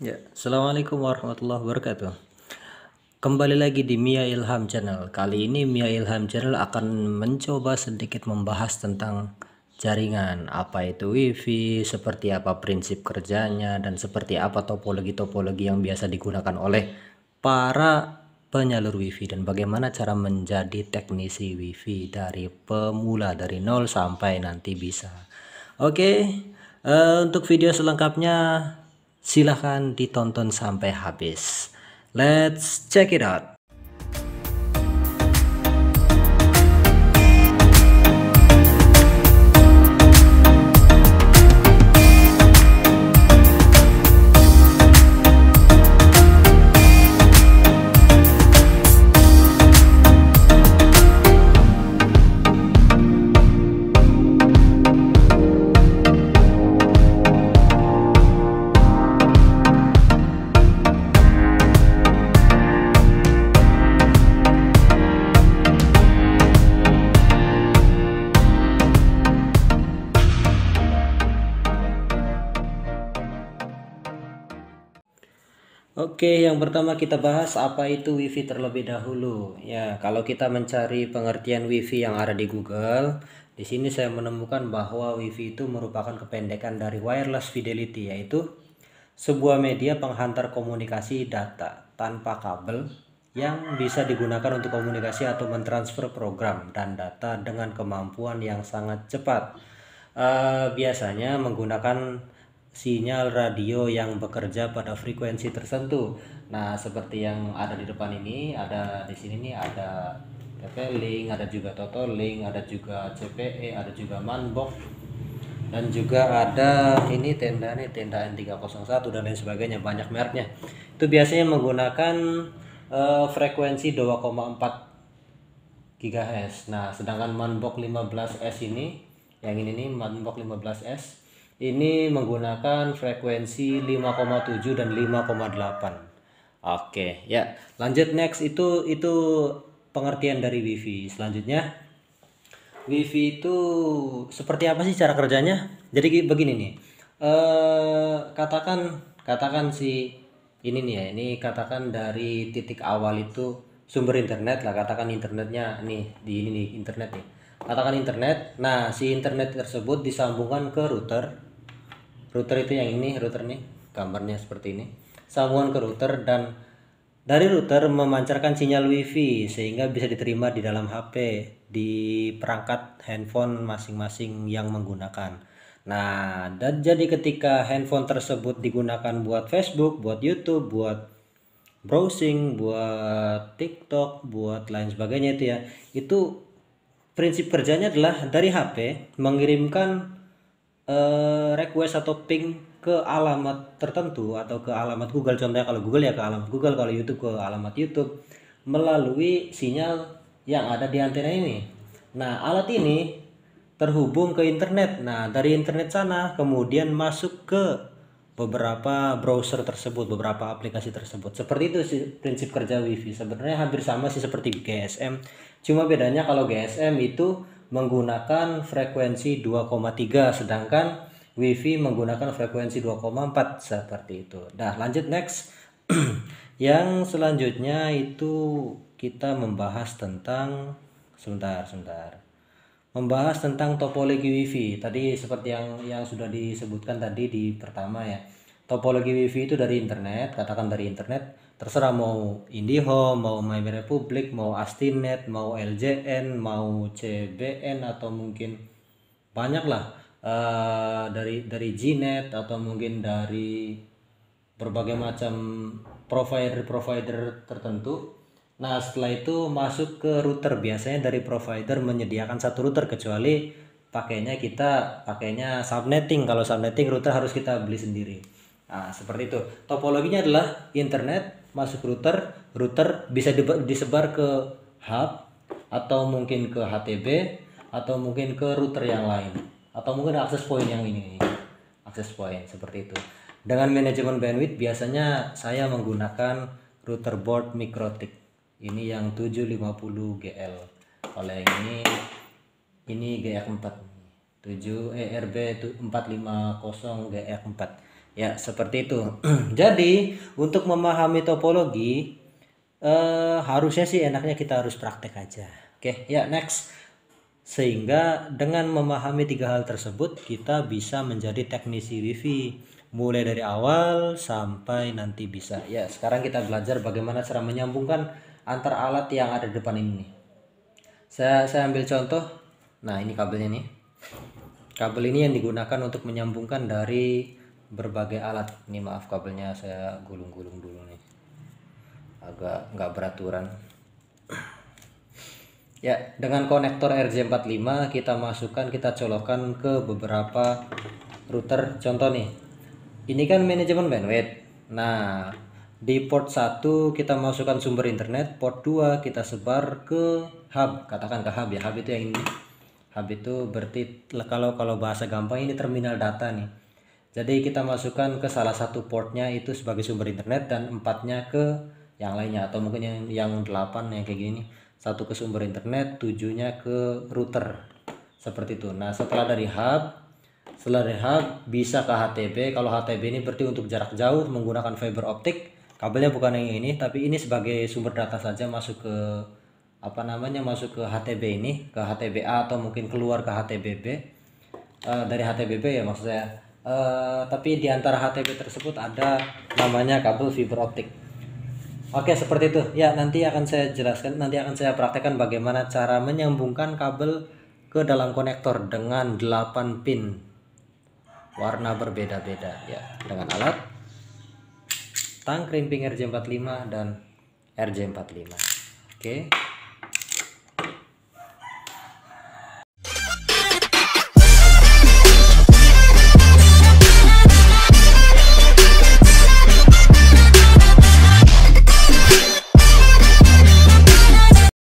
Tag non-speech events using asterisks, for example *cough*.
Ya, Assalamualaikum warahmatullahi wabarakatuh. Kembali lagi di Mia Ilham Channel. Kali ini Mia Ilham Channel akan mencoba sedikit membahas tentang jaringan, apa itu WiFi, seperti apa prinsip kerjanya dan seperti apa topologi-topologi yang biasa digunakan oleh para penyalur WiFi dan bagaimana cara menjadi teknisi WiFi dari pemula dari nol sampai nanti bisa. Oke, okay, uh, eh, untuk video selengkapnya Silahkan ditonton sampai habis. Let's check it out. Oke, yang pertama kita bahas apa itu WiFi terlebih dahulu. Ya, kalau kita mencari pengertian WiFi yang ada di Google, di sini saya menemukan bahwa WiFi itu merupakan kependekan dari wireless fidelity, yaitu sebuah media penghantar komunikasi data tanpa kabel yang bisa digunakan untuk komunikasi atau mentransfer program dan data dengan kemampuan yang sangat cepat. Uh, biasanya menggunakan sinyal radio yang bekerja pada frekuensi tertentu. Nah, seperti yang ada di depan ini, ada di sini nih ada TP Link, ada juga Toto Link, ada juga CPE, ada juga Manbox dan juga ada ini tenda nih tenda N301 dan lain sebagainya banyak mereknya. Itu biasanya menggunakan uh, frekuensi 2,4 GHz. Nah, sedangkan Manbox 15S ini yang ini nih Manbox 15S ini menggunakan frekuensi 5,7 dan 5,8 oke ya lanjut next itu itu pengertian dari wifi selanjutnya wifi itu seperti apa sih cara kerjanya jadi begini nih eh katakan katakan si ini nih ya ini katakan dari titik awal itu sumber internet lah katakan internetnya nih di ini nih internet nih katakan internet nah si internet tersebut disambungkan ke router router itu yang ini router nih gambarnya seperti ini sambungan ke router dan dari router memancarkan sinyal wifi sehingga bisa diterima di dalam HP di perangkat handphone masing-masing yang menggunakan nah dan jadi ketika handphone tersebut digunakan buat Facebook buat YouTube buat browsing, buat TikTok, buat lain sebagainya itu ya. Itu prinsip kerjanya adalah dari HP mengirimkan Eh, request atau ping ke alamat tertentu atau ke alamat Google contohnya kalau Google ya ke alamat Google kalau YouTube ke alamat YouTube melalui sinyal yang ada di antena ini. Nah, alat ini terhubung ke internet. Nah, dari internet sana kemudian masuk ke beberapa browser tersebut, beberapa aplikasi tersebut. Seperti itu sih prinsip kerja WiFi. Sebenarnya hampir sama sih seperti GSM. Cuma bedanya kalau GSM itu menggunakan frekuensi 2,3 sedangkan WiFi menggunakan frekuensi 2,4 seperti itu. Nah, lanjut next. *clears throat* yang selanjutnya itu kita membahas tentang sebentar, sebentar. Membahas tentang topologi WiFi. Tadi seperti yang yang sudah disebutkan tadi di pertama ya topologi wifi itu dari internet katakan dari internet terserah mau IndiHome mau My Republic mau Astinet mau LJN mau CBN atau mungkin banyak lah uh, eh, dari dari Gnet atau mungkin dari berbagai macam provider-provider tertentu Nah, setelah itu masuk ke router. Biasanya dari provider menyediakan satu router kecuali pakainya kita pakainya subnetting. Kalau subnetting router harus kita beli sendiri. Nah, seperti itu. Topologinya adalah internet masuk router, router bisa disebar ke hub atau mungkin ke HTB atau mungkin ke router yang lain atau mungkin akses point yang ini akses point seperti itu. Dengan manajemen bandwidth biasanya saya menggunakan router board Mikrotik. Ini yang 750 GL. oleh ini ini GR4. 7 ERB 450 GR4 Ya, seperti itu. *clears throat* Jadi, untuk memahami topologi eh, harusnya sih enaknya kita harus praktek aja. Oke, ya next. Sehingga dengan memahami tiga hal tersebut kita bisa menjadi teknisi wifi mulai dari awal sampai nanti bisa. Ya, sekarang kita belajar bagaimana cara menyambungkan antar alat yang ada di depan ini. Saya saya ambil contoh. Nah, ini kabelnya nih. Kabel ini yang digunakan untuk menyambungkan dari berbagai alat ini maaf kabelnya saya gulung-gulung dulu nih agak nggak beraturan ya dengan konektor RJ45 kita masukkan kita colokan ke beberapa router contoh nih ini kan manajemen bandwidth nah di port 1 kita masukkan sumber internet port 2 kita sebar ke hub katakan ke hub ya hub itu yang ini hub itu berarti kalau kalau bahasa gampang ini terminal data nih jadi kita masukkan ke salah satu portnya itu sebagai sumber internet dan empatnya ke yang lainnya atau mungkin yang yang delapan yang kayak gini satu ke sumber internet tujuhnya ke router seperti itu. Nah setelah dari hub setelah dari hub bisa ke HTB kalau HTB ini berarti untuk jarak jauh menggunakan fiber optik kabelnya bukan yang ini tapi ini sebagai sumber data saja masuk ke apa namanya masuk ke HTB ini ke HTBA atau mungkin keluar ke HTBB uh, eh, dari HTBB ya maksudnya Eh, tapi di antara HTB tersebut ada namanya kabel fiber optik. Oke, seperti itu. Ya, nanti akan saya jelaskan, nanti akan saya praktekkan bagaimana cara menyambungkan kabel ke dalam konektor dengan 8 pin warna berbeda-beda ya, dengan alat tang krimping RJ45 dan RJ45. Oke.